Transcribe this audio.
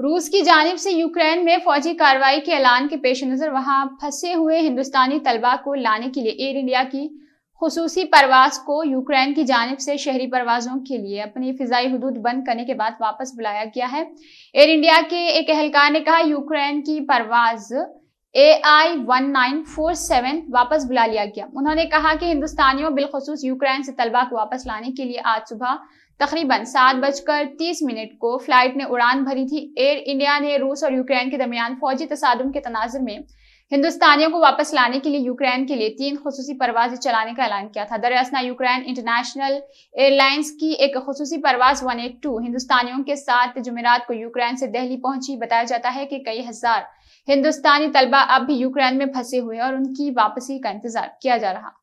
रूस की जानब से यूक्रेन में फौजी कार्रवाई के ऐलान के पेश नज़र वहां फंसे हुए हिंदुस्तानी तलबा को लाने के लिए एयर इंडिया की खसूसी परवाज को यूक्रेन की जानब से शहरी परवाजों के लिए अपनी फिजाई हदूद बंद करने के बाद वापस बुलाया गया है एयर इंडिया के एक अहलकार ने कहा यूक्रेन की परवाज़ A I one nine four seven वापस बुला लिया गया उन्होंने कहा कि हिंदुस्तानियों बिलखसूस यूक्रेन से तलबा को वापस लाने के लिए आज सुबह तकरीबन सात बजकर तीस मिनट को फ्लाइट ने उड़ान भरी थी एयर इंडिया ने रूस और यूक्रेन के दरमियान फौजी तसादम के तनाजर में हिंदुस्तानियों को वापस लाने के लिए यूक्रेन के लिए तीन खसूसी परवाजें चलाने का ऐलान किया था दरअसल यूक्रेन इंटरनेशनल एयरलाइंस की एक खसूसी परवाज वन एट टू हिंदुस्तानियों के साथ जुमेरात को यूक्रेन से दिल्ली पहुंची बताया जाता है कि कई हजार हिंदुस्तानी तलबा अब भी यूक्रेन में फंसे हुए और उनकी वापसी का इंतजार किया जा रहा